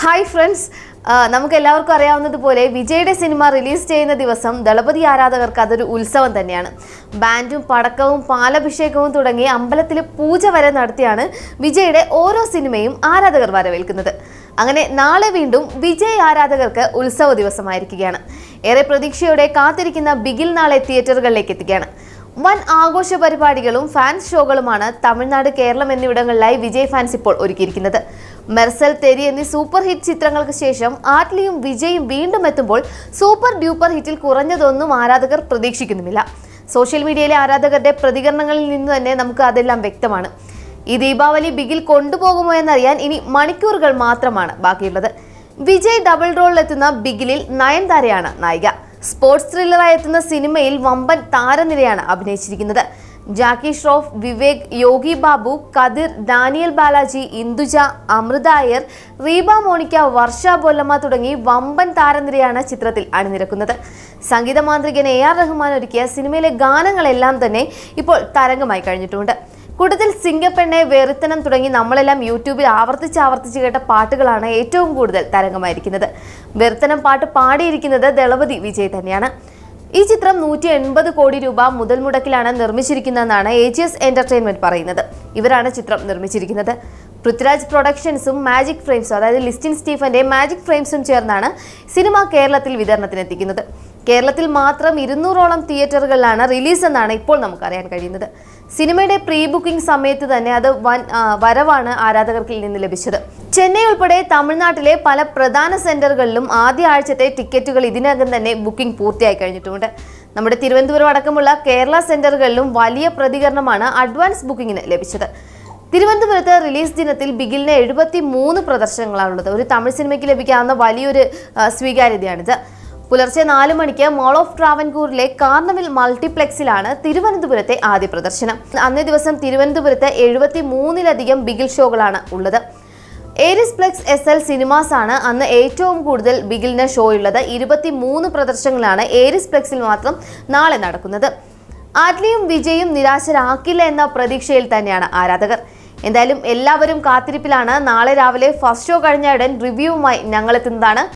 hi friends നമുക്ക് എല്ലാവർക്കും അറിയാവുന്നതുപോലെ വിജയുടെ സിനിമ റിലീസ് ചെയ്യുന്ന ദിവസം ദളപതി ആരാധകർക്ക് അതൊരു ഉത്സവം തന്നെയാണ് ബാൻഡും പടക്കവും പാലഭിഷേകവും തുടങ്ങി അമ്പലത്തിലെ പൂജ വരെ നടത്തിയാണ് വിജയുടെ ഓരോ സിനിമയും ആരാധകർ വരവേൽക്കുന്നത് അങ്ങനെ നാളെ വീണ്ടും വിജയ് ആരാധകർക്ക് ഉത്സവ ദിവസമായിരിക്കുകയാണ് ഏറെ പ്രതീക്ഷയോടെ കാത്തിരിക്കുന്ന ബിഗിൽ നാളെ തിയേറ്ററുകളിലേക്ക് എത്തുകയാണ് വൻ ആഘോഷ പരിപാടികളും ഫാൻസ് ഷോകളുമാണ് തമിഴ്നാട് കേരളം എന്നിവിടങ്ങളിലായി വിജയ് ഫാൻസ് ഇപ്പോൾ ഒരുക്കിയിരിക്കുന്നത് മെർസൽ തെരി എന്നീ സൂപ്പർ ഹിറ്റ് ചിത്രങ്ങൾക്ക് ശേഷം ആറ്റ്ലിയും വിജയും വീണ്ടും എത്തുമ്പോൾ സൂപ്പർ ഡ്യൂപ്പർ ഹിറ്റിൽ കുറഞ്ഞതൊന്നും ആരാധകർ പ്രതീക്ഷിക്കുന്നുമില്ല സോഷ്യൽ മീഡിയയിലെ ആരാധകരുടെ പ്രതികരണങ്ങളിൽ നിന്ന് തന്നെ നമുക്ക് അതെല്ലാം വ്യക്തമാണ് ഈ ദീപാവലി ബിഗിൽ കൊണ്ടുപോകുമോ എന്നറിയാൻ ഇനി മണിക്കൂറുകൾ മാത്രമാണ് ബാക്കിയുള്ളത് വിജയ് ഡബിൾ റോളിലെത്തുന്ന ബിഗിലിൽ നയൻതാരയാണ് നായിക സ്പോർട്സ് ത്രില്ലറായി എത്തുന്ന സിനിമയിൽ വമ്പൻ താരനിരയാണ് അഭിനയിച്ചിരിക്കുന്നത് ജാക്കി ഷ്രോഫ് വിവേക് യോഗി ബാബു കതിർ ഡാനിയൽ ബാലാജി ഇന്ദുജ അമൃത അയർ റീബ മോണിക്ക വർഷ ബൊല്ലമ്മ തുടങ്ങി വമ്പൻ താരനിരയാണ് ചിത്രത്തിൽ അണിനിരക്കുന്നത് സംഗീത മാന്ത്രികൻ എ ആർ റഹ്മാൻ ഒരുക്കിയ സിനിമയിലെ ഗാനങ്ങളെല്ലാം തന്നെ ഇപ്പോൾ തരംഗമായി കഴിഞ്ഞിട്ടുണ്ട് കൂടുതൽ സിംഗപ്പെണ്ണെ വെറുത്തനം തുടങ്ങി നമ്മളെല്ലാം യൂട്യൂബിൽ ആവർത്തിച്ച് ആവർത്തിച്ച് കേട്ട പാട്ടുകളാണ് ഏറ്റവും കൂടുതൽ തരംഗമായിരിക്കുന്നത് വെറുത്തനം പാട്ട് പാടിയിരിക്കുന്നത് ദളപതി വിജയ് തന്നെയാണ് ഈ ചിത്രം നൂറ്റി എൺപത് കോടി രൂപ മുതൽ മുടക്കിലാണ് നിർമ്മിച്ചിരിക്കുന്നതെന്നാണ് എ ജി എസ് എന്റർടൈൻമെന്റ് പറയുന്നത് ഇവരാണ് ചിത്രം നിർമ്മിച്ചിരിക്കുന്നത് പൃഥ്വിരാജ് പ്രൊഡക്ഷൻസും മാജിക് ഫ്രെയിംസും അതായത് ലിസ്റ്റിൻ സ്റ്റീഫന്റെ മാജിക് ഫ്രെയിംസും ചേർന്നാണ് സിനിമ കേരളത്തിൽ വിതരണത്തിനെത്തിക്കുന്നത് കേരളത്തിൽ മാത്രം ഇരുന്നൂറോളം തിയേറ്ററുകളിലാണ് റിലീസ് എന്നാണ് ഇപ്പോൾ നമുക്കറിയാൻ കഴിയുന്നത് സിനിമയുടെ പ്രീ ബുക്കിംഗ് സമയത്ത് തന്നെ അത് വൻ വരവാണ് ആരാധകർക്ക് നിന്ന് ലഭിച്ചത് ചെന്നൈ ഉൾപ്പെടെ തമിഴ്നാട്ടിലെ പല പ്രധാന സെന്ററുകളിലും ആദ്യ ആഴ്ചത്തെ ടിക്കറ്റുകൾ ഇതിനകം തന്നെ ബുക്കിംഗ് പൂർത്തിയായി കഴിഞ്ഞിട്ടുണ്ട് നമ്മുടെ തിരുവനന്തപുരം അടക്കമുള്ള കേരള സെന്ററുകളിലും വലിയ പ്രതികരണമാണ് അഡ്വാൻസ് ബുക്കിങ്ങിന് ലഭിച്ചത് തിരുവനന്തപുരത്ത് റിലീസ് ദിനത്തിൽ ബിഗിലിന് എഴുപത്തി മൂന്ന് പ്രദർശനങ്ങളാണുള്ളത് ഒരു തമിഴ് സിനിമയ്ക്ക് ലഭിക്കാവുന്ന വലിയൊരു സ്വീകാര്യതയാണിത് പുലർച്ചെ നാലു മണിക്ക് മോൾ ഓഫ് ട്രാവൻകൂറിലെ കാർണവിൽ മൾട്ടിപ്ലെക്സിലാണ് തിരുവനന്തപുരത്തെ ആദ്യ പ്രദർശനം അന്നേ ദിവസം തിരുവനന്തപുരത്ത് എഴുപത്തി മൂന്നിലധികം ബിഗിൽ ഷോകളാണ് ഉള്ളത് Aries plex S L cinemas ആണ് അന്ന് ഏറ്റവും കൂടുതൽ ബിഗിലിന് ഉള്ളത് ഇരുപത്തി മൂന്ന് പ്രദർശനങ്ങളാണ് ഏരിസ് പ്ലക്സിൽ മാത്രം നാളെ നടക്കുന്നത് ആറ്റ്ലിയും വിജയും നിരാശരാക്കില്ല എന്ന പ്രതീക്ഷയിൽ തന്നെയാണ് ആരാധകർ എന്തായാലും എല്ലാവരും കാത്തിരിപ്പിലാണ് നാളെ രാവിലെ ഫസ്റ്റ് ഷോ കഴിഞ്ഞ ഉടൻ റിവ്യൂവുമായി ഞങ്ങളെത്തുന്നതാണ്